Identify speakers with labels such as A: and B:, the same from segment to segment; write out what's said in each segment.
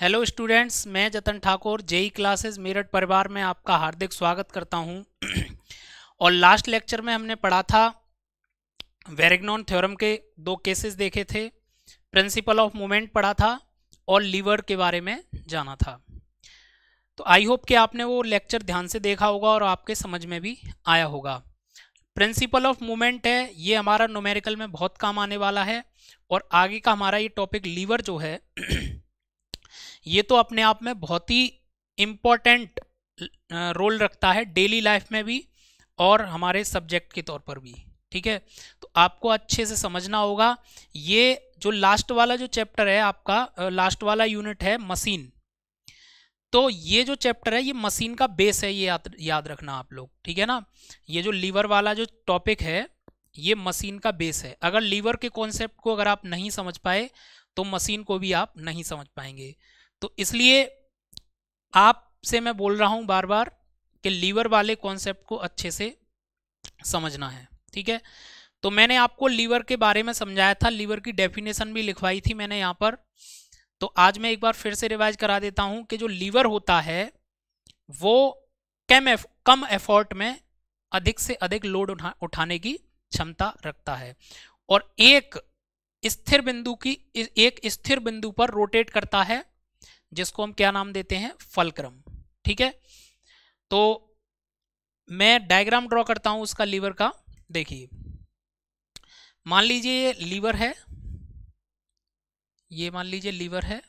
A: hello students मैं जतन Thakur JEE classes Meerut परिवार में आपका हार्दिक स्वागत करता हूँ और लास्ट लेक्चर में हमने पढ़ा था वेरेग्नॉन थ्योरम के दो केसेस देखे थे प्रिंसिपल ऑफ मोमेंट पढ़ा था और लीवर के बारे में जाना था तो आई होप कि आपने वो लेक्चर ध्यान से देखा होगा और आपके समझ में भी आया होगा प्रिंसिपल ऑफ मोमेंट है ये हमारा नोमेरिकल में बहुत काम आने वाला है और आगे का हमारा ये टॉपिक लीवर जो है ये तो अपने आप में बहुत ही इम्पॉर्टेंट रोल रखता है डेली लाइफ में भी और हमारे सब्जेक्ट के तौर पर भी ठीक है तो आपको अच्छे से समझना होगा ये जो लास्ट वाला जो चैप्टर है आपका लास्ट वाला यूनिट है मशीन तो ये जो चैप्टर है ये मशीन का बेस है ये याद याद रखना आप लोग ठीक है ना ये जो लीवर वाला जो टॉपिक है ये मशीन का बेस है अगर लीवर के कॉन्सेप्ट को अगर आप नहीं समझ पाए तो मशीन को भी आप नहीं समझ पाएंगे तो इसलिए आपसे मैं बोल रहा हूँ बार बार कि लीवर वाले कॉन्सेप्ट को अच्छे से समझना है ठीक है तो मैंने आपको लीवर के बारे में समझाया था लीवर की डेफिनेशन भी लिखवाई थी मैंने यहाँ पर तो आज मैं एक बार फिर से रिवाइज करा देता हूँ कि जो लीवर होता है वो कम एफ, कम एफर्ट में अधिक से अधिक लोड उठा, उठाने की क्षमता रखता है और एक स्थिर बिंदु की एक स्थिर बिंदु पर रोटेट करता है जिसको हम क्या नाम देते हैं फलक्रम ठीक है तो मैं डायग्राम ड्रॉ करता हूं उसका लीवर का देखिए मान लीजिए ये लीवर है ये मान लीजिए लीवर है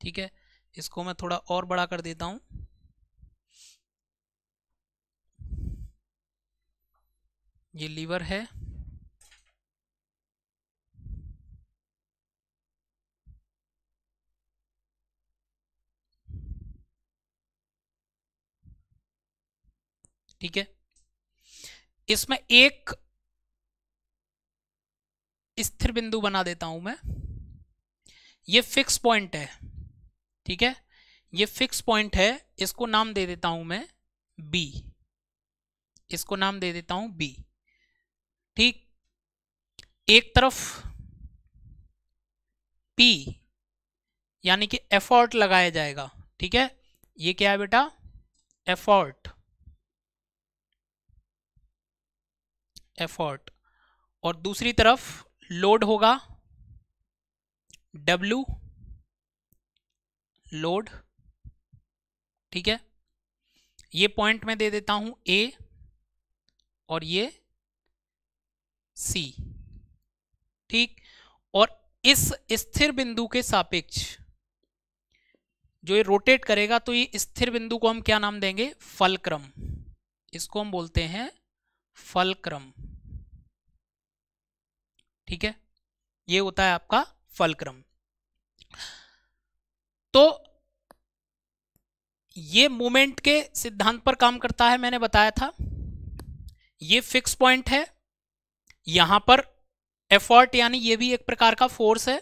A: ठीक है इसको मैं थोड़ा और बड़ा कर देता हूं ये लीवर है ठीक है इसमें एक स्थिर बिंदु बना देता हूं मैं ये फिक्स पॉइंट है ठीक है ये फिक्स पॉइंट है इसको नाम दे देता हूं मैं बी इसको नाम दे देता हूं बी ठीक एक तरफ पी यानी कि एफर्ट लगाया जाएगा ठीक है ये क्या है बेटा एफर्ट एफर्ट और दूसरी तरफ लोड होगा डब्लू लोड ठीक है ये पॉइंट मैं दे देता हूं ए और ये सी ठीक और इस स्थिर बिंदु के सापेक्ष जो ये रोटेट करेगा तो ये स्थिर बिंदु को हम क्या नाम देंगे फलक्रम इसको हम बोलते हैं फलक्रम ठीक है ये होता है आपका फलक्रम तो ये मोमेंट के सिद्धांत पर काम करता है मैंने बताया था ये फिक्स पॉइंट है यहां पर एफर्ट यानी ये भी एक प्रकार का फोर्स है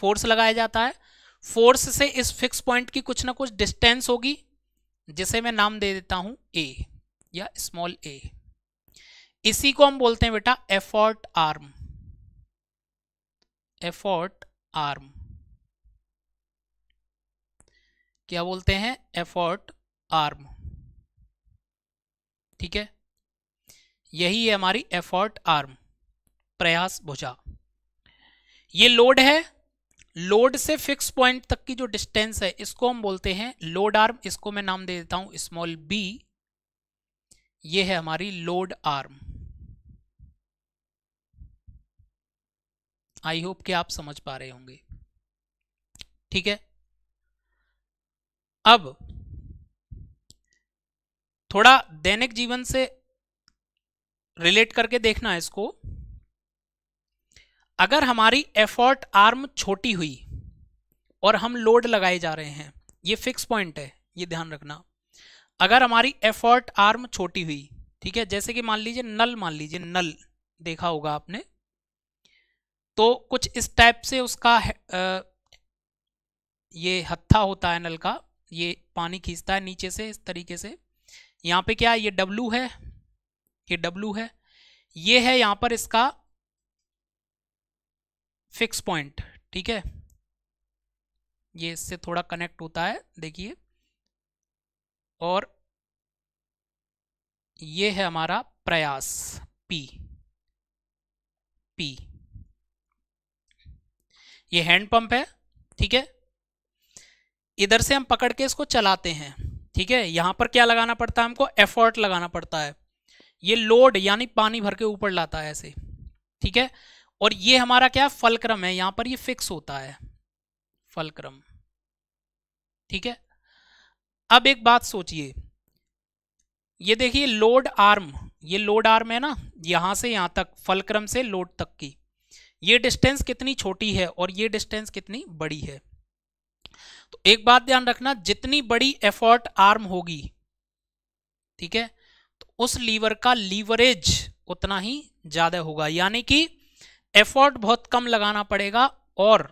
A: फोर्स लगाया जाता है फोर्स से इस फिक्स पॉइंट की कुछ ना कुछ डिस्टेंस होगी जिसे मैं नाम दे देता हूं ए या स्मॉल ए इसी को हम बोलते हैं बेटा एफर्ट आर्म एफर्ट आर्म क्या बोलते हैं एफोर्ट आर्म ठीक है यही है हमारी एफोर्ट आर्म प्रयास भुजा ये लोड है लोड से फिक्स पॉइंट तक की जो डिस्टेंस है इसको हम बोलते हैं लोड आर्म इसको मैं नाम दे देता हूं स्मॉल बी ये है हमारी लोड आर्म आई होप कि आप समझ पा रहे होंगे ठीक है अब थोड़ा दैनिक जीवन से रिलेट करके देखना है इसको अगर हमारी एफर्ट आर्म छोटी हुई और हम लोड लगाए जा रहे हैं ये फिक्स पॉइंट है ये ध्यान रखना अगर हमारी एफर्ट आर्म छोटी हुई ठीक है जैसे कि मान लीजिए नल मान लीजिए नल देखा होगा आपने तो कुछ इस टाइप से उसका आ, ये हत्था होता है नल का ये पानी खींचता है नीचे से इस तरीके से यहाँ पे क्या है ये डब्लू है ये डब्लू है ये है यहाँ पर इसका फिक्स पॉइंट ठीक है ये इससे थोड़ा कनेक्ट होता है देखिए और ये है हमारा प्रयास पी पी ये हैंड पंप है ठीक है इधर से हम पकड़ के इसको चलाते हैं ठीक है यहां पर क्या लगाना पड़ता है हमको एफर्ट लगाना पड़ता है ये लोड यानी पानी भर के ऊपर लाता है ऐसे ठीक है और ये हमारा क्या फलक्रम है यहां पर ये फिक्स होता है फलक्रम ठीक है अब एक बात सोचिए ये देखिए लोड आर्म ये लोड आर्म है ना यहां से यहां तक फलक्रम से लोड तक की ये डिस्टेंस कितनी छोटी है और ये डिस्टेंस कितनी बड़ी है तो एक बात ध्यान रखना जितनी बड़ी एफर्ट आर्म होगी ठीक है तो उस लीवर का लीवरेज उतना ही ज्यादा होगा यानी कि एफर्ट बहुत कम लगाना पड़ेगा और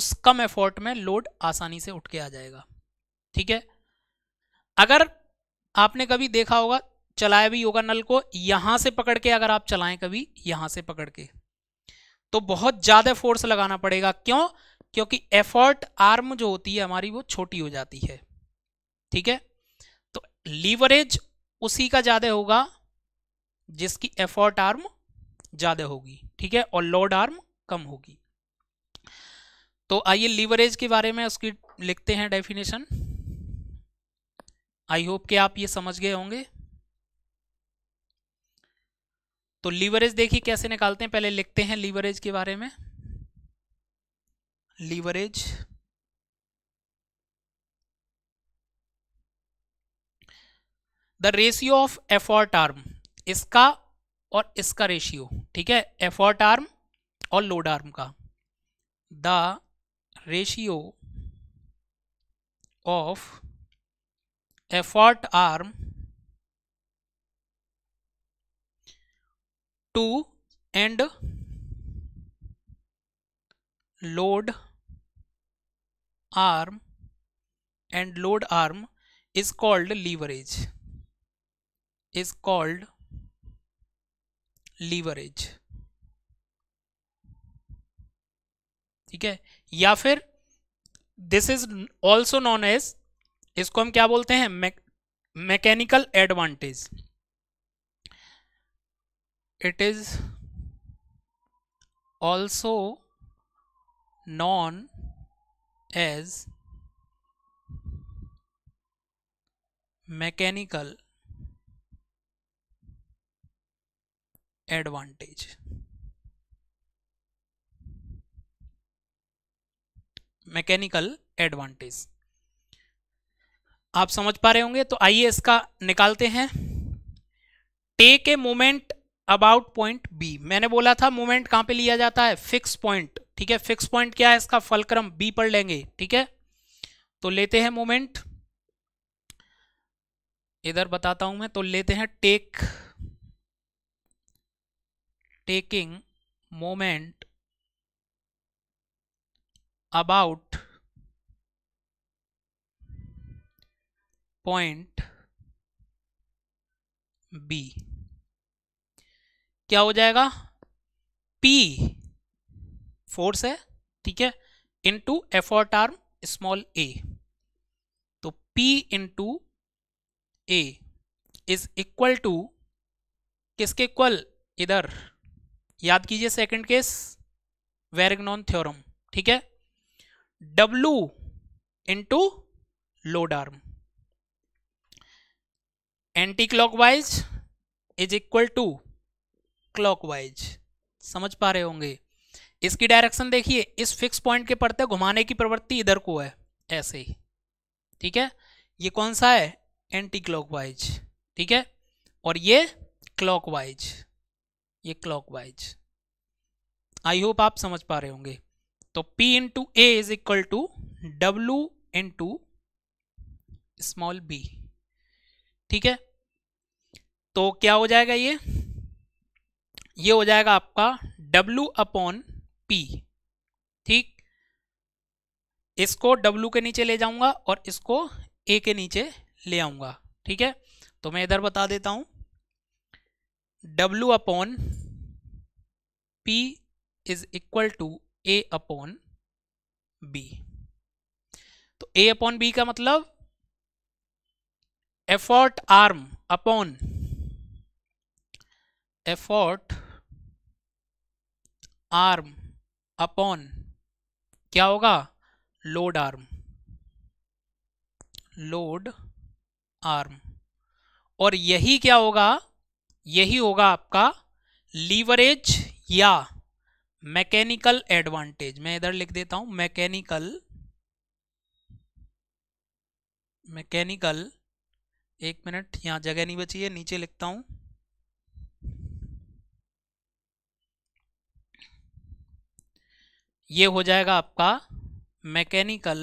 A: उस कम एफर्ट में लोड आसानी से उठ के आ जाएगा ठीक है अगर आपने कभी देखा होगा चलाया भी होगा नल को यहां से पकड़ के अगर आप चलाएं कभी यहां से पकड़ के तो बहुत ज़्यादा फोर्स लगाना पड़ेगा क्यों क्योंकि एफर्ट आर्म जो होती है हमारी वो छोटी हो जाती है ठीक है तो लीवरेज उसी का ज़्यादा होगा जिसकी एफर्ट आर्म ज़्यादा होगी ठीक है और लोड आर्म कम होगी तो आइए लीवरेज के बारे में उसकी लिखते हैं डेफिनेशन आई होप कि आप ये समझ गए होंगे तो लीवरेज देखिए कैसे निकालते हैं पहले लिखते हैं लीवरेज के बारे में leverage the ratio of effort arm इसका और इसका रेशियो ठीक है एफर्ट आर्म और लोड आर्म का the ratio of effort arm to and load arm and load arm is called leverage is called leverage ठीक है या फिर this is also known as इसको हम क्या बोलते हैं mechanical advantage it is also known as mechanical advantage mechanical advantage आप समझ पा रहे होंगे तो आइए इसका निकालते हैं take a moment about point B मैंने बोला था मोमेंट कहां पे लिया जाता है फिक्स पॉइंट ठीक है फिक्स पॉइंट क्या है इसका फलक्रम बी पढ़ लेंगे ठीक है तो लेते हैं मोमेंट इधर बताता हूं मैं तो लेते हैं take taking moment about point B क्या हो जाएगा पी फोर्स है ठीक है into effort arm small a तो P to a is equal to किसके इक्वल इधर याद कीजिए सेकंड केस वेरिगनॉन थ्योरम ठीक है W into load arm anti clockwise is equal to clockwise समझ पा रहे होंगे इसकी डायरेक्शन देखिए इस फिक्स पॉइंट के पड़ते घुमाने की प्रवृत्ति इधर को है ऐसे ही ठीक है ये कौन सा है एंटी क्लॉकवाइज ठीक है और ये क्लॉकवाइज ये क्लॉकवाइज आई होप आप समझ पा रहे होंगे तो P into a is equal to W into small b ठीक है तो क्या हो जाएगा ये ये हो जाएगा आपका W अपॉन पी ठीक इसको W के नीचे ले जाऊंगा और इसको A के नीचे ले आऊंगा ठीक है तो मैं इधर बता देता हूं W upon P is equal to a upon b तो ए अपॉन बी का मतलब effort arm upon effort arm upon क्या होगा लोड आर्म लोड आर्म और यही क्या होगा यही होगा आपका लीवरेज या मैकेनिकल एडवांटेज मैं इधर लिख देता हूं मैकेनिकल मैकेनिकल एक मिनट यहां जगह नहीं बची है नीचे लिखता हूं ये हो जाएगा आपका मैकेनिकल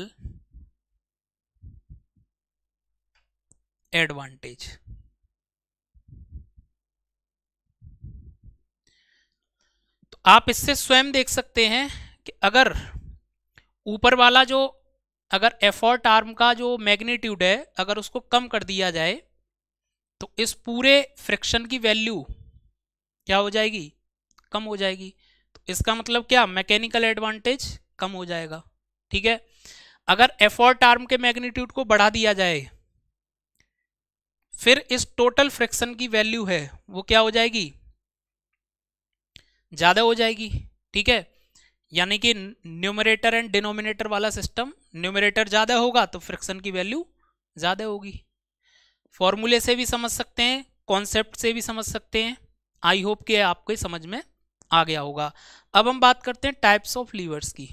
A: एडवांटेज तो आप इससे स्वयं देख सकते हैं कि अगर ऊपर वाला जो अगर एफर्ट आर्म का जो मैग्नीट्यूड है अगर उसको कम कर दिया जाए तो इस पूरे फ्रिक्शन की वैल्यू क्या हो जाएगी कम हो जाएगी तो इसका मतलब क्या मैकेनिकल एडवांटेज कम हो जाएगा ठीक है अगर एफोर्ट आर्म के मैग्नीट्यूड को बढ़ा दिया जाए फिर इस टोटल फ्रैक्शन की वैल्यू है वो क्या हो जाएगी ज़्यादा हो जाएगी ठीक है यानी कि न्यूमरेटर एंड डिनोमिनेटर वाला सिस्टम न्यूमरेटर ज़्यादा होगा तो फ्रिक्शन की वैल्यू ज़्यादा होगी फॉर्मूले से भी समझ सकते हैं कॉन्सेप्ट से भी समझ सकते हैं आई होप कि आपको समझ में आ गया होगा अब हम बात करते हैं टाइप्स ऑफ लीवर्स की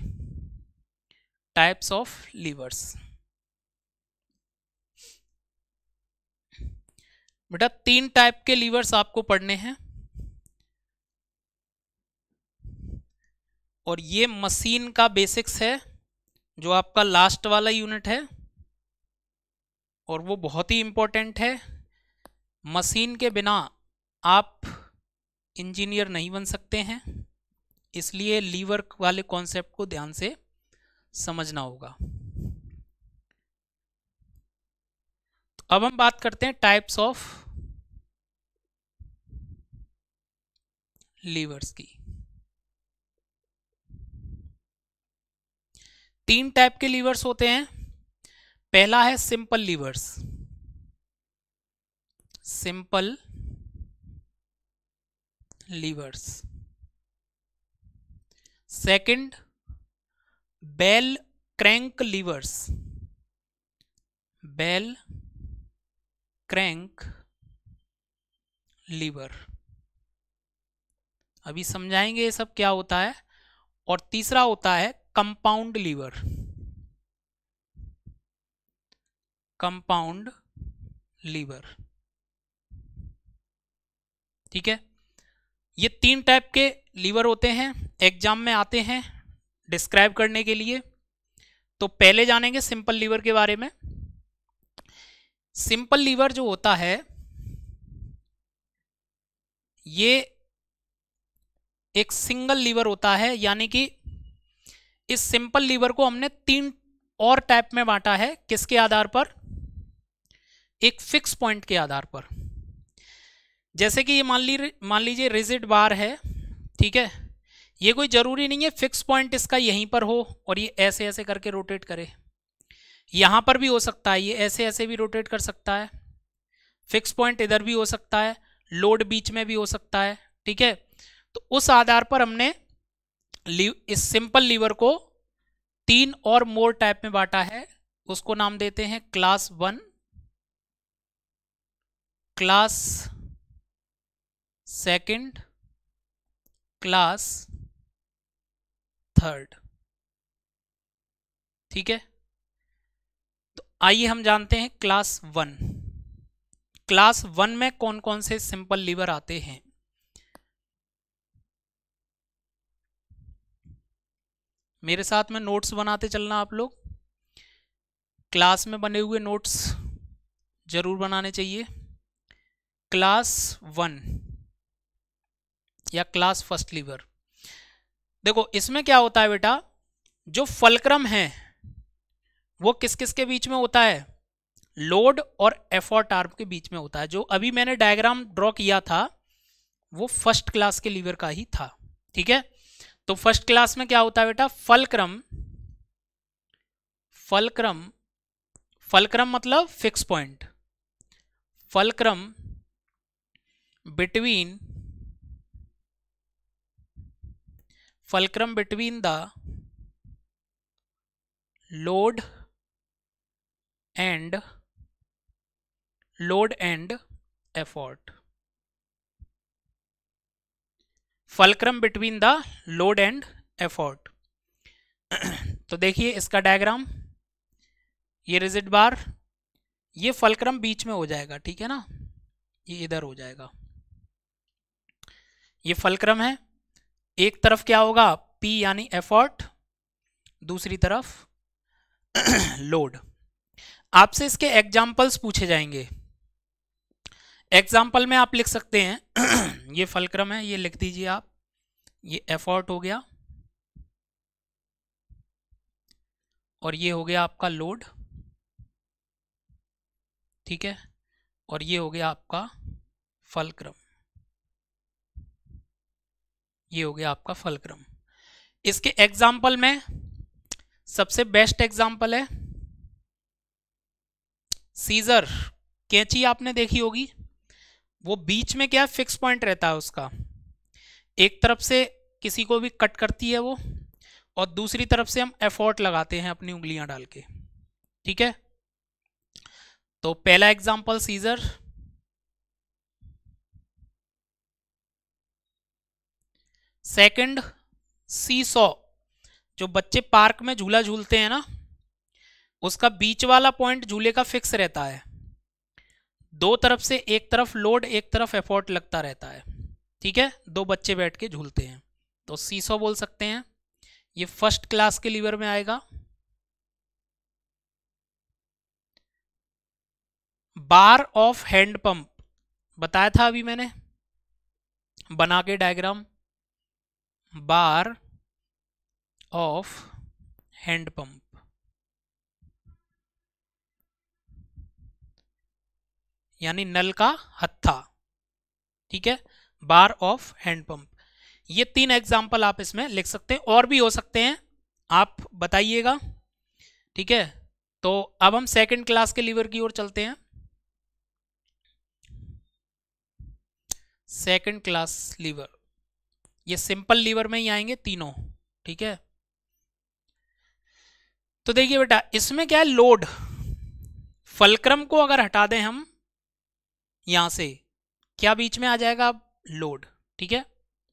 A: टाइप्स ऑफ लीवर्स बेटा तीन टाइप के लीवर्स आपको पढ़ने हैं और ये मशीन का बेसिक्स है जो आपका लास्ट वाला यूनिट है और वो बहुत ही इम्पोर्टेंट है मशीन के बिना आप इंजीनियर नहीं बन सकते हैं इसलिए लीवर वाले कॉन्सेप्ट को ध्यान से समझना होगा तो अब हम बात करते हैं टाइप्स ऑफ लीवर्स की तीन टाइप के लीवर्स होते हैं पहला है simple levers simple levers second bell crank levers bell crank lever अभी समझाएंगे ये सब क्या होता है और तीसरा होता है कंपाउंड लीवर कंपाउंड लीवर ठीक है ये तीन टाइप के लीवर होते हैं एग्जाम में आते हैं डिस्क्राइब करने के लिए तो पहले जानेंगे सिंपल लीवर के बारे में सिंपल लीवर जो होता है ये एक सिंगल लीवर होता है यानी कि इस सिंपल लीवर को हमने तीन और टाइप में बांटा है किसके आधार पर एक फिक्स पॉइंट के आधार पर जैसे कि ये मान ली मान लीजिए रिजिड बार है ठीक है ये कोई ज़रूरी नहीं है फिक्स पॉइंट इसका यहीं पर हो और ये ऐसे ऐसे करके रोटेट करे यहाँ पर भी हो सकता है ये ऐसे ऐसे भी रोटेट कर सकता है फिक्स पॉइंट इधर भी हो सकता है लोड बीच में भी हो सकता है ठीक है तो उस आधार पर हमने इस सिंपल लीवर को तीन और मोर टाइप में बांटा है उसको नाम देते हैं class one class second class third ठीक है तो आइए हम जानते हैं क्लास वन क्लास वन में कौन कौन से सिंपल लीवर आते हैं मेरे साथ में नोट्स बनाते चलना आप लोग क्लास में बने हुए नोट्स जरूर बनाने चाहिए क्लास वन या क्लास फर्स्ट लीवर देखो इसमें क्या होता है बेटा जो फलक्रम है वो किस किस के बीच में होता है लोड और एफर्ट आर्म के बीच में होता है जो अभी मैंने डायग्राम ड्रॉ किया था वो फर्स्ट क्लास के लीवर का ही था ठीक है तो फर्स्ट क्लास में क्या होता है बेटा फलक्रम फलक्रम फलक्रम मतलब fix point fulcrum between fulcrum between the load and load and effort fulcrum between the load and effort तो देखिए इसका डायग्राम ये रिजिट बार ये फलक्रम बीच में हो जाएगा ठीक है ना ये इधर हो जाएगा ये फलक्रम है एक तरफ क्या होगा पी यानी एफर्ट दूसरी तरफ लोड आपसे इसके एग्जाम्पल्स पूछे जाएंगे एग्जाम्पल में आप लिख सकते हैं ये फलक्रम है ये लिख दीजिए आप ये एफर्ट हो गया और ये हो गया आपका लोड ठीक है और ये हो गया आपका फलक्रम ये हो गया आपका फलक्रम इसके एग्जाम्पल में सबसे बेस्ट एग्जाम्पल है सीजर कैची आपने देखी होगी वो बीच में क्या फिक्स पॉइंट रहता है उसका एक तरफ से किसी को भी कट करती है वो और दूसरी तरफ से हम एफर्ट लगाते हैं अपनी उंगलियां डाल के ठीक है तो पहला एग्जाम्पल सीजर सेकंड सी सौ जो बच्चे पार्क में झूला झूलते हैं ना उसका बीच वाला पॉइंट झूले का फिक्स रहता है दो तरफ से एक तरफ लोड एक तरफ एफोर्ट लगता रहता है ठीक है दो बच्चे बैठ के झूलते हैं तो सीसो बोल सकते हैं ये फर्स्ट क्लास के लीवर में आएगा बार ऑफ हैंडपंप बताया था अभी मैंने बना के diagram bar of hand pump यानी नल का हत्था ठीक है बार ऑफ हैंड पंप ये तीन एग्जाम्पल आप इसमें लिख सकते हैं और भी हो सकते हैं आप बताइएगा ठीक है तो अब हम सेकंड क्लास के लीवर की ओर चलते हैं सेकंड क्लास लीवर ये सिंपल लीवर में ही आएंगे तीनों ठीक है तो देखिए बेटा इसमें क्या है लोड फलक्रम को अगर हटा दें हम यहां से क्या बीच में आ जाएगा अब लोड ठीक है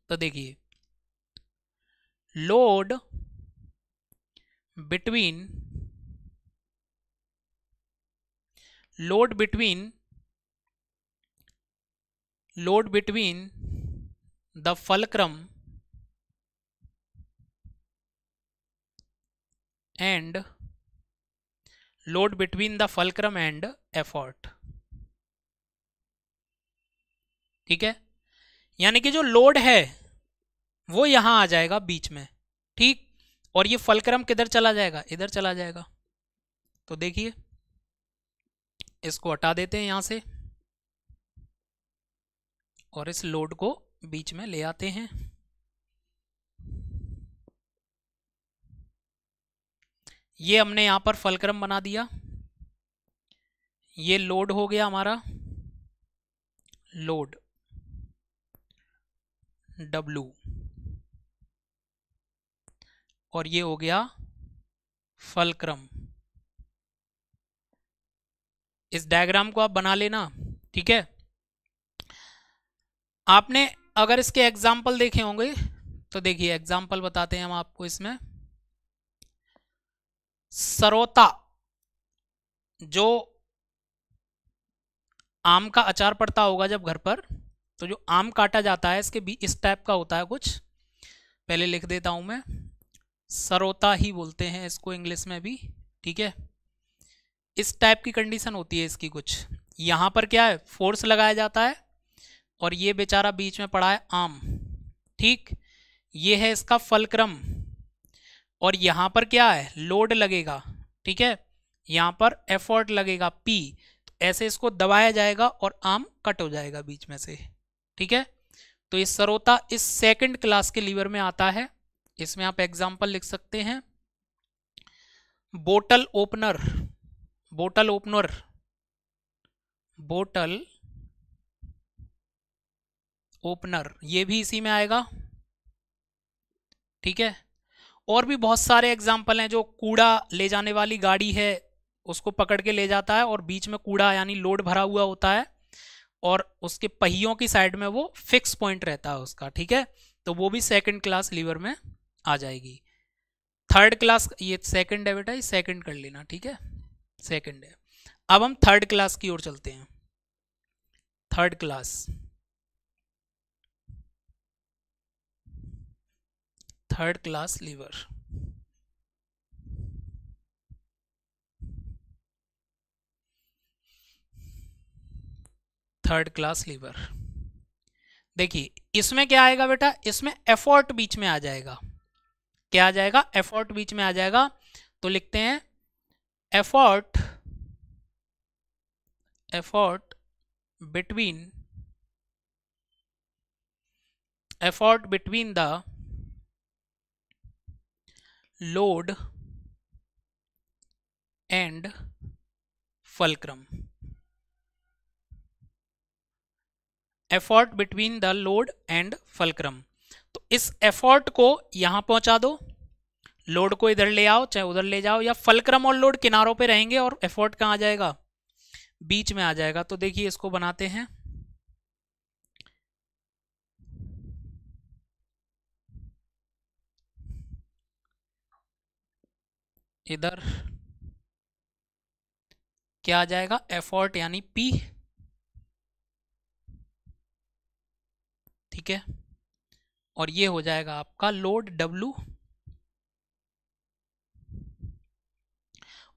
A: तो देखिए load between load between load between the fulcrum and load between the fulcrum and effort ठीक है यानी कि जो लोड है वो यहां आ जाएगा बीच में ठीक और ये फलक्रम किधर चला जाएगा इधर चला जाएगा तो देखिए इसको हटा देते हैं यहां से और इस लोड को बीच में ले आते हैं ये हमने यहां पर फलक्रम बना दिया ये लोड हो गया हमारा लोड W और ये हो गया फलक्रम इस डायग्राम को आप बना लेना ठीक है आपने अगर इसके एग्जाम्पल देखे होंगे तो देखिए एग्जाम्पल बताते हैं हम आपको इसमें सरोता जो आम का अचार पड़ता होगा जब घर पर तो जो आम काटा जाता है इसके बीच इस टाइप का होता है कुछ पहले लिख देता हूं मैं सरोता ही बोलते हैं इसको इंग्लिश में भी ठीक है इस टाइप की कंडीशन होती है इसकी कुछ यहां पर क्या है फोर्स लगाया जाता है और ये बेचारा बीच में पड़ा है आम ठीक ये है इसका फलक्रम और यहां पर क्या है लोड लगेगा ठीक है यहां पर एफर्ट लगेगा पी तो ऐसे इसको दबाया जाएगा और आम कट हो जाएगा बीच में से ठीक है तो ये सरोता इस सेकंड क्लास के लीवर में आता है इसमें आप एग्जाम्पल लिख सकते हैं bottle opener bottle opener bottle opener ये भी इसी में आएगा ठीक है और भी बहुत सारे एग्जाम्पल हैं जो कूड़ा ले जाने वाली गाड़ी है उसको पकड़ के ले जाता है और बीच में कूड़ा यानी लोड भरा हुआ होता है और उसके पहियों की साइड में वो फिक्स पॉइंट रहता है उसका ठीक है तो वो भी सेकंड क्लास लीवर में आ जाएगी थर्ड क्लास ये सेकंड है बेटा ये सेकंड कर लेना ठीक है सेकंड है अब हम थर्ड क्लास की ओर चलते हैं third class third class lever third class lever देखिए इसमें क्या आएगा बेटा इसमें एफोर्ट बीच में आ जाएगा क्या आ जाएगा एफोर्ट बीच में आ जाएगा तो लिखते हैं effort effort between effort between the load and fulcrum effort between the load and fulcrum तो इस एफर्ट को यहां पहुंचा दो लोड को इधर ले आओ चाहे उधर ले जाओ या फलक्रम और लोड किनारों पे रहेंगे और एफर्ट कहाँ आ जाएगा बीच में आ जाएगा तो देखिए इसको बनाते हैं इधर क्या आ जाएगा एफर्ट यानी पी ठीक है और ये हो जाएगा आपका लोड डब्लू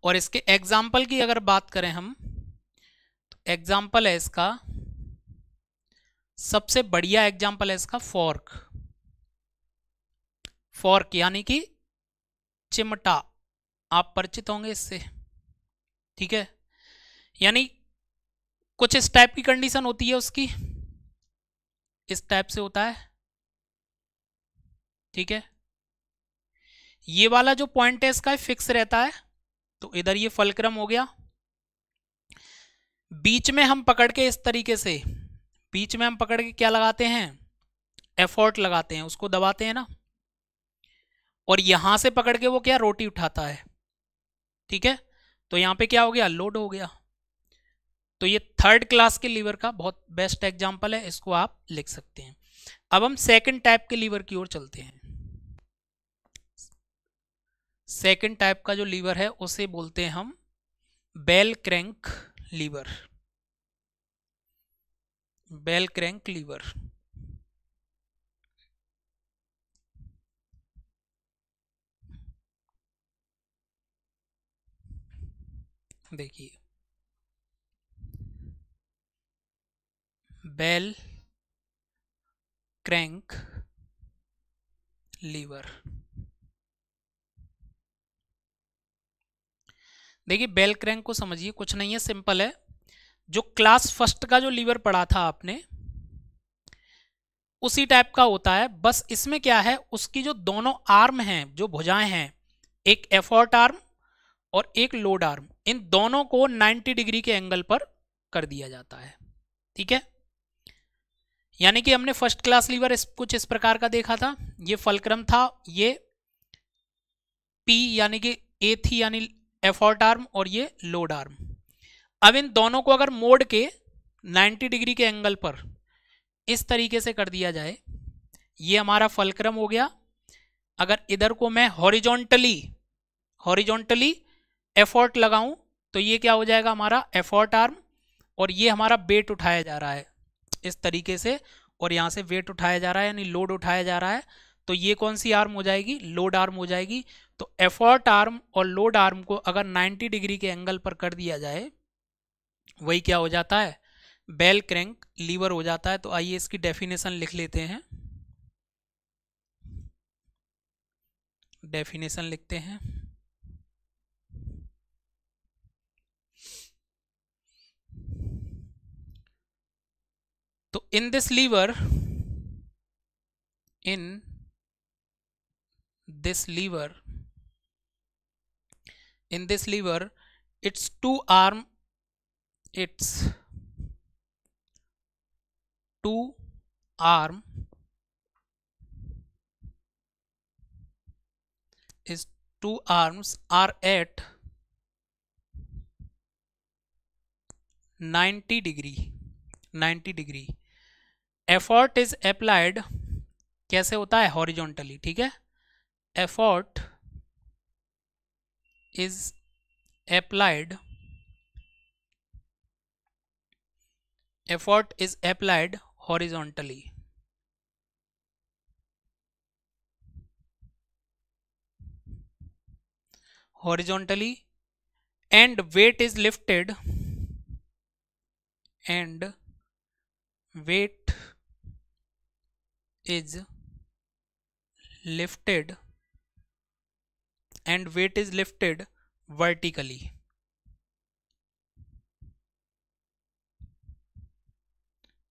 A: और इसके एग्जाम्पल की अगर बात करें हम तो एग्जाम्पल है इसका सबसे बढ़िया एग्जाम्पल है इसका फॉर्क फॉर्क यानी कि चिमटा आप परिचित होंगे इससे ठीक है यानी कुछ इस टाइप की कंडीशन होती है उसकी इस टाइप से होता है ठीक है ये वाला जो पॉइंट है इसका फिक्स रहता है तो इधर ये फलक्रम हो गया बीच में हम पकड़ के इस तरीके से बीच में हम पकड़ के क्या लगाते हैं एफोर्ट लगाते हैं उसको दबाते हैं ना और यहां से पकड़ के वो क्या रोटी उठाता है ठीक है तो यहाँ पे क्या हो गया लोड हो गया तो ये थर्ड क्लास के लीवर का बहुत बेस्ट एग्जाम्पल है इसको आप लिख सकते हैं अब हम सेकेंड टाइप के लीवर की ओर चलते हैं सेकेंड टाइप का जो लीवर है उसे बोलते हैं हम bell crank lever bell crank lever देखिए बेल क्रैंक लीवर देखिए बेल क्रैंक को समझिए कुछ नहीं है सिंपल है जो क्लास फर्स्ट का जो लीवर पढ़ा था आपने उसी टाइप का होता है बस इसमें क्या है उसकी जो दोनों आर्म हैं जो भुजाएं हैं एक एफर्ट आर्म और एक लोड आर्म इन दोनों को 90 डिग्री के एंगल पर कर दिया जाता है ठीक है यानी कि हमने फर्स्ट क्लास लीवर इस, कुछ इस प्रकार का देखा था ये फलक्रम था ये पी यानी कि ए थी यानी एफॉर्ट आर्म और ये लोड आर्म अब इन दोनों को अगर मोड़ के 90 डिग्री के एंगल पर इस तरीके से कर दिया जाए ये हमारा फलक्रम हो गया अगर इधर को मैं हॉरिजॉन्टली हॉरिजॉन्टली एफर्ट लगाऊं तो ये क्या हो जाएगा हमारा एफर्ट आर्म और ये हमारा वेट उठाया जा रहा है इस तरीके से और यहाँ से वेट उठाया जा रहा है यानी लोड उठाया जा रहा है तो ये कौन सी आर्म हो जाएगी लोड आर्म हो जाएगी तो एफर्ट आर्म और लोड आर्म को अगर 90 डिग्री के एंगल पर कर दिया जाए वही क्या हो जाता है बेल क्रैंक लीवर हो जाता है तो आइए इसकी डेफिनेशन लिख लेते हैं डेफिनेशन लिखते हैं So in this lever, in this lever in this lever its two arm its two arm is two arms are at 90 degree 90 degree effort is applied कैसे होता है हॉरिजॉन्टली ठीक है effort is applied effort is applied horizontally horizontally and weight is lifted and weight is lifted and weight is lifted vertically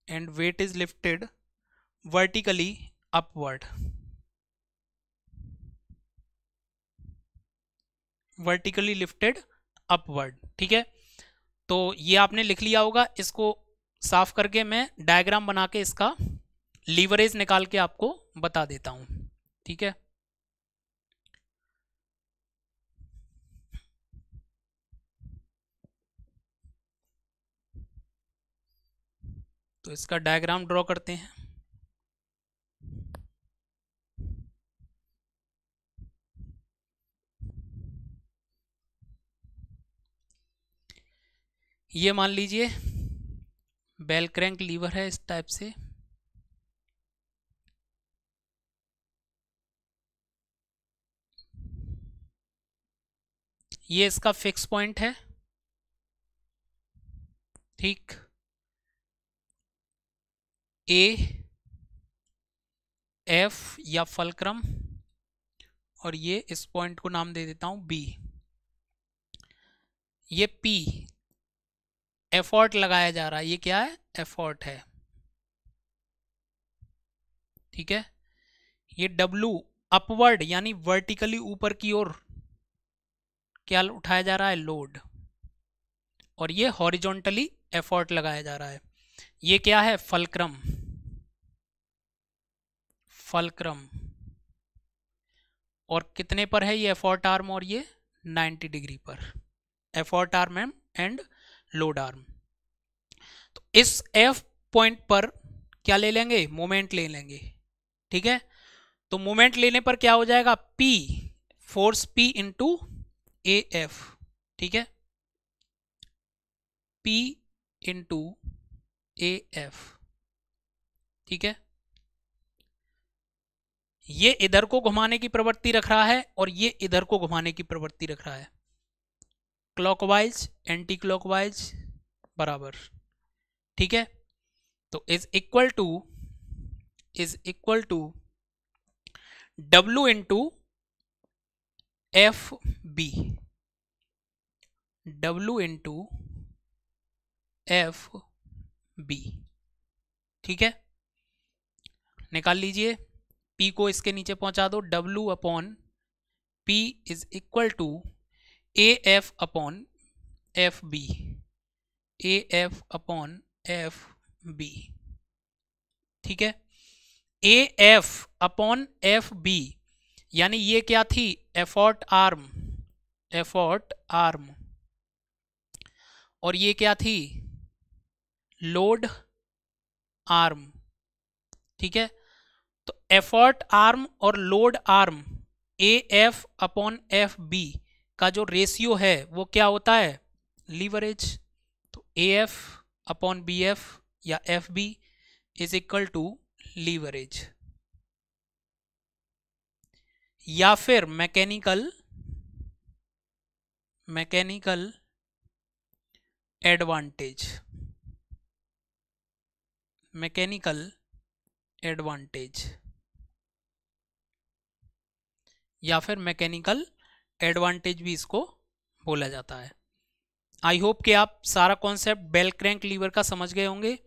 A: and weight is lifted vertically upward vertically lifted upward ठीक है तो ये आपने लिख लिया होगा इसको साफ करके मैं डायग्राम बना के इसका लीवरेज निकाल के आपको बता देता हूं ठीक है तो इसका डायग्राम ड्रॉ करते हैं ये मान लीजिए बेल क्रैंक लीवर है इस टाइप से ये इसका फिक्स पॉइंट है ठीक ए एफ या फलक्रम और ये इस पॉइंट को नाम दे देता हूं बी ये पी एफर्ट लगाया जा रहा है ये क्या है एफर्ट है ठीक है ये डब्लू अपवर्ड यानी वर्टिकली ऊपर की ओर क्या उठाया जा रहा है लोड और ये हॉरिजॉन्टली एफर्ट लगाया जा रहा है ये क्या है फलक्रम फलक्रम और कितने पर है ये एफर्ट आर्म और ये 90 डिग्री पर effort arm and load arm तो इस एफ पॉइंट पर क्या ले लेंगे मोमेंट ले लेंगे ठीक है तो मोमेंट लेने पर क्या हो जाएगा P force P into A F ठीक है पी इंटू ए एफ ठीक है ये इधर को घुमाने की प्रवृत्ति रख रहा है और ये इधर को घुमाने की प्रवृत्ति रख रहा है क्लॉकवाइज एंटी क्लॉकवाइज बराबर ठीक है तो is equal to is equal to W into F B W into F B ठीक है निकाल लीजिए पी को इसके नीचे पहुंचा दो W upon P is equal to A F upon F B A F upon F B ठीक है A F upon F B यानी ये क्या थी एफोर्ट आर्म एफोर्ट आर्म और ये क्या थी लोड आर्म ठीक है तो एफोर्ट आर्म और load arm A F upon F B का जो रेशियो है वो क्या होता है लीवरेज तो A F upon B F या F B is equal to leverage या फिर mechanical mechanical advantage mechanical advantage या फिर मैकेनिकल एडवांटेज भी इसको बोला जाता है आई होप कि आप सारा कॉन्सेप्ट बेल क्रैंक लीवर का समझ गए होंगे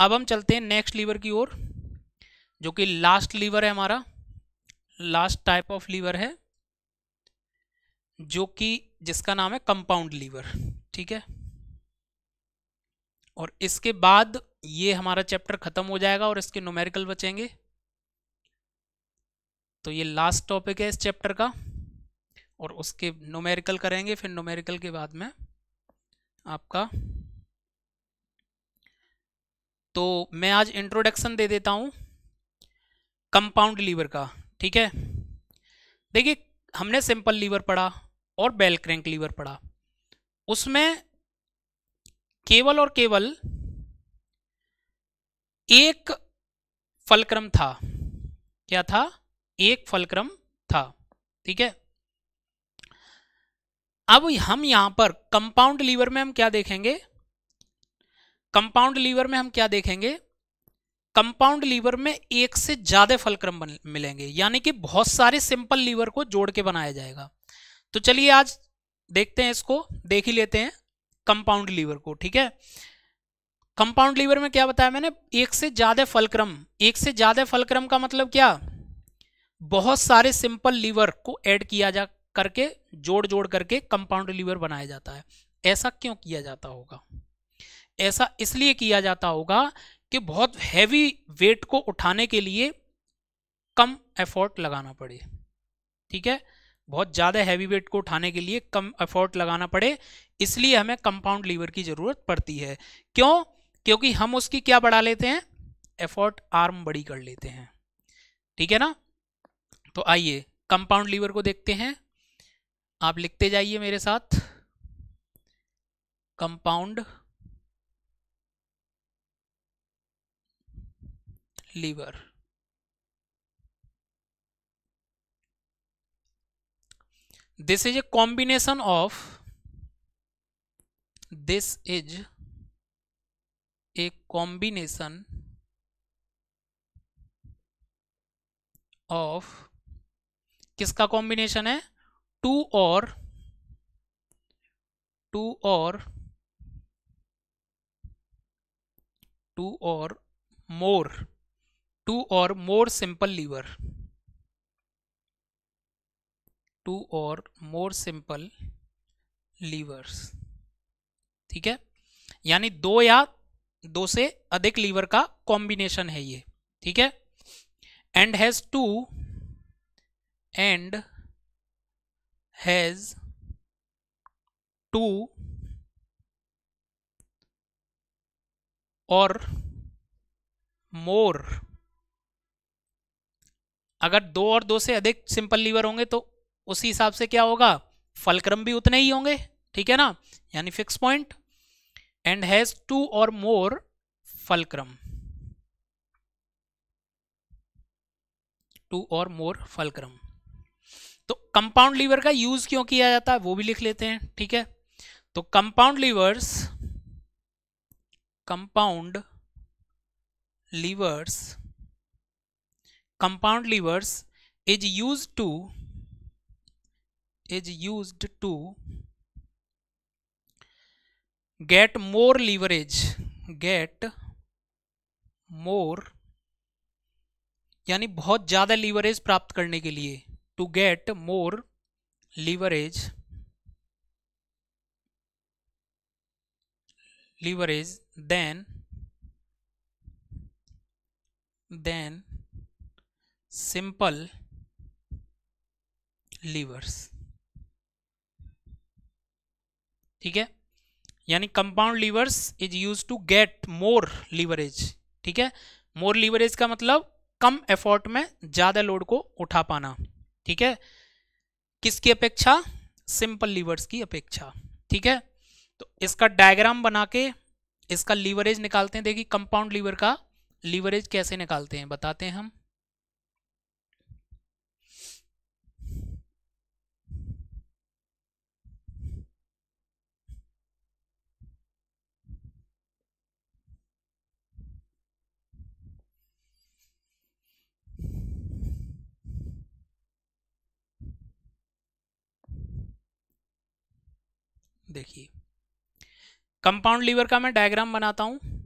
A: अब हम चलते हैं नेक्स्ट लीवर की ओर जो कि लास्ट लीवर है हमारा लास्ट टाइप ऑफ लीवर है जो कि जिसका नाम है कंपाउंड लीवर ठीक है और इसके बाद ये हमारा चैप्टर खत्म हो जाएगा और इसके नोमेरिकल बचेंगे तो ये लास्ट टॉपिक है इस चैप्टर का और उसके नोमेरिकल करेंगे फिर नोमेरिकल के बाद में आपका तो मैं आज इंट्रोडक्शन दे देता हूँ कंपाउंड लीवर का ठीक है देखिए हमने सिंपल लीवर पढ़ा और बेल क्रैंक लीवर पढ़ा उसमें केवल और केवल एक फलक्रम था क्या था एक फलक्रम था ठीक है अब हम यहां पर कंपाउंड लीवर में हम क्या देखेंगे कंपाउंड लीवर में हम क्या देखेंगे कंपाउंड लीवर में एक से ज्यादा फलक्रम मिलेंगे यानी कि बहुत सारे सिंपल लीवर को जोड़ के बनाया जाएगा तो चलिए आज देखते हैं इसको देख ही लेते हैं कंपाउंड लीवर को ठीक है कंपाउंड लीवर में क्या बताया मैंने एक से ज्यादा फलक्रम एक से ज्यादा फलक्रम का मतलब क्या बहुत सारे सिंपल लीवर को ऐड किया जा करके जोड़ जोड़ करके कंपाउंड लीवर बनाया जाता है ऐसा क्यों किया जाता होगा ऐसा इसलिए किया जाता होगा कि बहुत हैवी वेट को उठाने के लिए कम एफर्ट लगाना पड़े ठीक है बहुत ज़्यादा हैवी वेट को उठाने के लिए कम एफर्ट लगाना पड़े इसलिए हमें कंपाउंड लीवर की ज़रूरत पड़ती है क्यों क्योंकि हम उसकी क्या बढ़ा लेते हैं एफर्ट आर्म बड़ी कर लेते हैं ठीक है ना तो आइए कंपाउंड लीवर को देखते हैं आप लिखते जाइए मेरे साथ compound liver this is a combination of this is a combination of किसका कॉम्बिनेशन है टू और टू और टू और मोर टू और मोर सिंपल लीवर टू और मोर सिंपल लीवर्स ठीक है यानी दो या दो से अधिक लीवर का कॉम्बिनेशन है ये ठीक है and has two and has two और मोर अगर दो और दो से अधिक सिंपल लीवर होंगे तो उसी हिसाब से क्या होगा फलक्रम भी उतने ही होंगे ठीक है ना यानी fix point and has two और मोर फलक्रम टू और मोर फलक्रम तो कंपाउंड लीवर का यूज क्यों किया जाता है वो भी लिख लेते हैं ठीक है तो compound levers compound levers compound levers is used to is used to get more leverage get more यानी बहुत ज़्यादा लीवरेज प्राप्त करने के लिए to get more leverage leverage then then simple levers ठीक है यानी compound levers is use to get more leverage ठीक है मोर लीवरेज का मतलब कम एफर्ट में ज़्यादा लोड को उठा पाना ठीक है किसकी अपेक्षा सिंपल लीवर्स की अपेक्षा ठीक है तो इसका डायग्राम बना के इसका लीवरेज निकालते हैं देखिए कंपाउंड लीवर का लीवरेज कैसे निकालते हैं बताते हैं हम देखिए कंपाउंड लीवर का मैं डायग्राम बनाता हूं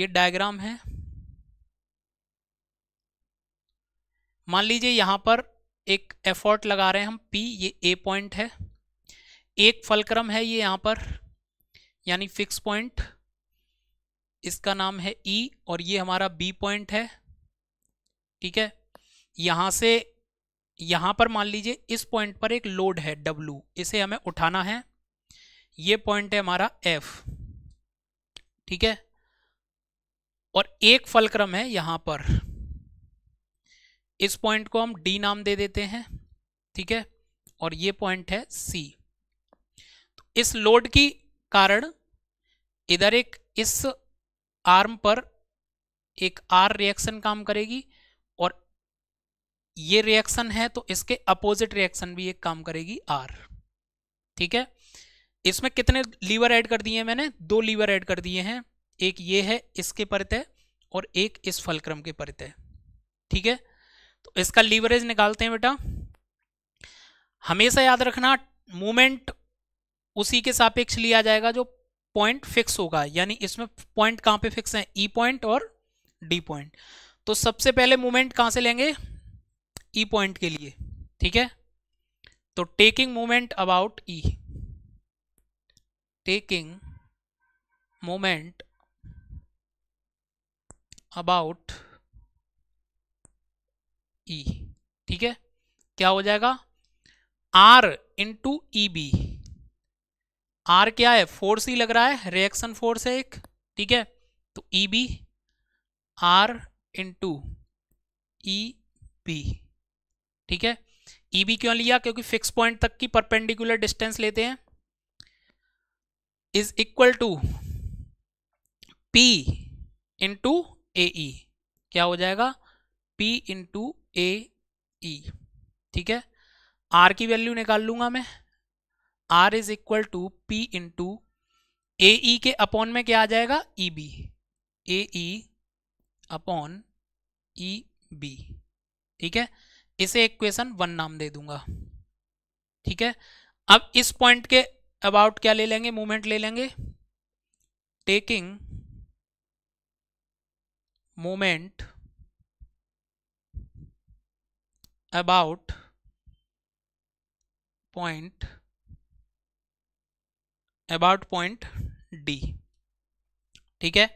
A: ये डायग्राम है मान लीजिए यहां पर एक एफर्ट लगा रहे हैं हम पी ये ए पॉइंट है एक फलक्रम है ये यहां पर यानी फिक्स पॉइंट इसका नाम है ई e, और ये हमारा बी पॉइंट है ठीक है यहां से यहां पर मान लीजिए इस पॉइंट पर एक लोड है डब्लू इसे हमें उठाना है ये पॉइंट है हमारा एफ ठीक है और एक फलक्रम है यहां पर इस पॉइंट को हम डी नाम दे देते हैं ठीक है और ये पॉइंट है सी तो इस लोड की कारण इधर एक इस आर्म पर एक आर रिएक्शन काम करेगी और ये रिएक्शन है तो इसके अपोजिट रिएक्शन भी एक काम करेगी आर ठीक है इसमें कितने लीवर ऐड कर दिए मैंने दो लीवर ऐड कर दिए हैं एक ये है इसके है और एक इस फलक्रम के परितय ठीक है तो इसका लीवरेज निकालते हैं बेटा हमेशा याद रखना मूमेंट उसी के सापेक्ष लिया जाएगा जो पॉइंट फिक्स होगा यानी इसमें पॉइंट कहाँ पे फिक्स है ई e पॉइंट और डी पॉइंट तो सबसे पहले मूवमेंट कहाँ से लेंगे ई e पॉइंट के लिए ठीक है तो taking movement about E taking moment about E e, ठीक है क्या हो जाएगा R into E B R क्या है फोर्स ही लग रहा है रिएक्शन फोर्स है एक ठीक है तो E B R into E B ठीक है ई e बी क्यों लिया क्योंकि फिक्स पॉइंट तक की परपेंडिकुलर डिस्टेंस लेते हैं is equal to P into A क्या हो जाएगा पी इंटू ए ठीक है आर की वैल्यू निकाल लूंगा मैं R is equal to P into A के अपॉन में क्या आ जाएगा E B A E upon E B ठीक है इसे इक्वेशन वन नाम दे दूंगा ठीक है अब इस पॉइंट के अबाउट क्या ले लेंगे मूवमेंट ले लेंगे taking movement about point about point D ठीक है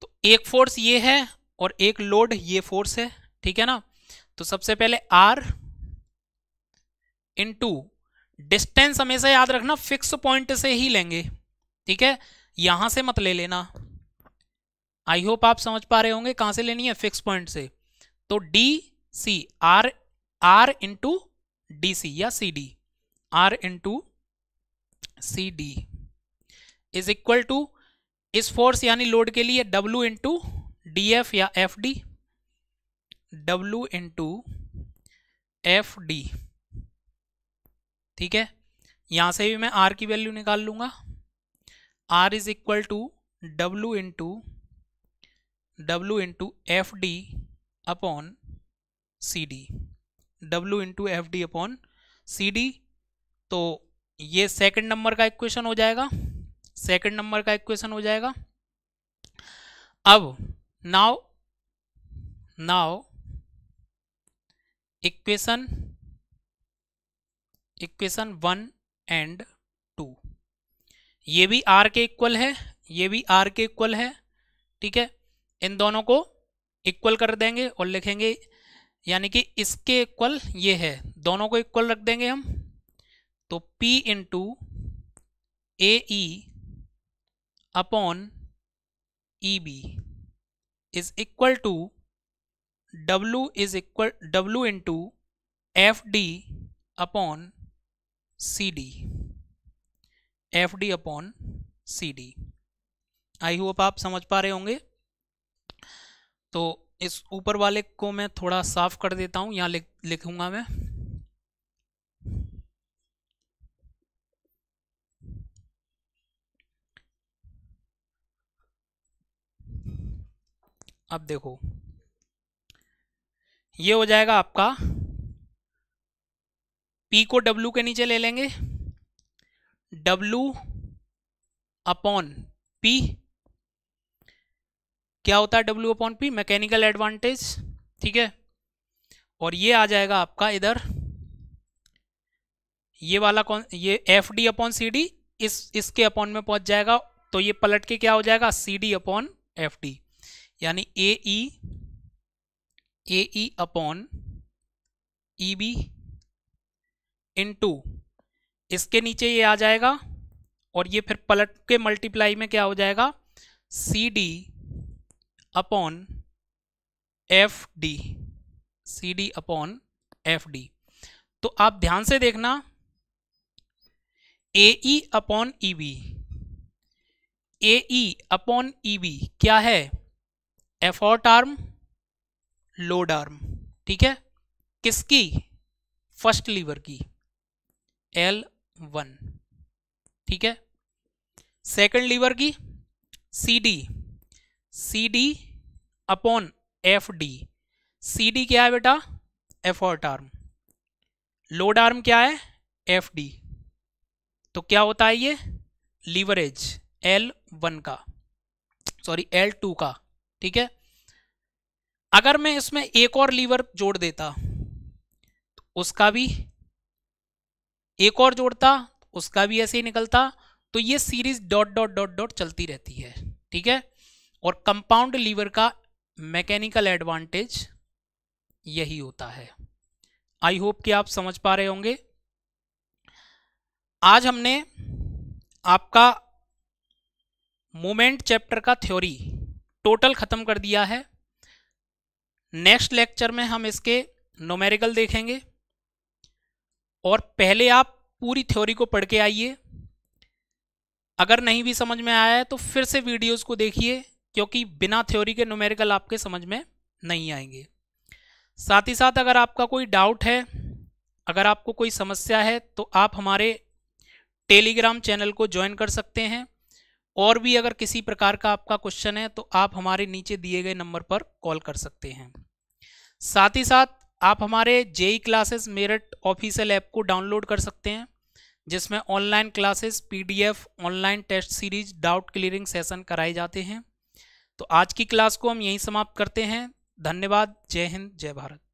A: तो एक फोर्स ये है और एक लोड ये फोर्स है ठीक है ना तो सबसे पहले आर इंटू डिस्टेंस हमेशा याद रखना फिक्स पॉइंट से ही लेंगे ठीक है यहां से मत ले लेना आई होप आप समझ पा रहे होंगे कहां से लेनी है फिक्स पॉइंट से तो D C R R into D C या C D R into C D is equal to इस फोर्स यानी लोड के लिए डब्ल्यू इंटू डी एफ या F D W into F D ठीक है यहाँ से भी मैं आर की वैल्यू निकाल लूँगा R is equal to W into W into F D upon C D W into F D upon C D तो ये सेकंड नंबर का इक्वेशन हो जाएगा सेकंड नंबर का इक्वेशन हो जाएगा अब now now equation equation one and two ये भी आर के इक्वल है ये भी आर के इक्वल है ठीक है इन दोनों को इक्वल कर देंगे और लिखेंगे यानी कि इसके इक्वल ये है दोनों को इक्वल रख देंगे हम तो P into A E upon E B is equal to W is equal W into F D upon C D F D upon C D I hope आप समझ पा रहे होंगे तो इस ऊपर वाले को मैं थोड़ा साफ कर देता हूं यहां लिख लिखूंगा मैं अब देखो ये हो जाएगा आपका पी को डब्ल्यू के नीचे ले लेंगे डब्ल्यू अपॉन पी क्या होता है W upon P mechanical advantage ठीक है और ये आ जाएगा आपका इधर ये वाला कौन ये F D upon C D इस इसके अपॉन में पहुंच जाएगा तो ये पलट के क्या हो जाएगा C D upon F D यानी A E A E upon E B to इसके नीचे ये आ जाएगा और ये फिर पलट के मल्टीप्लाई में क्या हो जाएगा C D upon F D C D upon F D तो आप ध्यान से देखना A E upon E B A E upon E B क्या है एफॉर्ट आर्म लोड आर्म ठीक है किसकी फर्स्ट लीवर की एल वन ठीक है सेकंड लीवर की C D C D upon F D C D क्या है बेटा एफर्ट आर्म लोड आर्म क्या है एफ डी तो क्या होता है ये लीवरेज एल वन का सॉरी एल टू का ठीक है अगर मैं इसमें एक और लीवर जोड़ देता तो उसका भी एक और जोड़ता उसका भी ऐसे ही निकलता तो ये series dot dot dot dot चलती रहती है ठीक है और कंपाउंड लीवर का मैकेनिकल एडवांटेज यही होता है आई होप कि आप समझ पा रहे होंगे आज हमने आपका मोमेंट चैप्टर का थ्योरी टोटल ख़त्म कर दिया है नेक्स्ट लेक्चर में हम इसके नोमेरिकल देखेंगे और पहले आप पूरी थ्योरी को पढ़ के आइए अगर नहीं भी समझ में आया है तो फिर से वीडियोस को देखिए क्योंकि बिना थ्योरी के न्यूमेरिकल आपके समझ में नहीं आएंगे साथ ही साथ अगर आपका कोई डाउट है अगर आपको कोई समस्या है तो आप हमारे टेलीग्राम चैनल को ज्वाइन कर सकते हैं और भी अगर किसी प्रकार का आपका क्वेश्चन है तो आप हमारे नीचे दिए गए नंबर पर कॉल कर सकते हैं साथ ही साथ आप हमारे JE classes Meerut official app को डाउनलोड कर सकते हैं जिसमें online classes PDF online test series doubt clearing session कराए जाते हैं तो आज की क्लास को हम यहीं समाप्त करते हैं धन्यवाद जय हिंद जय भारत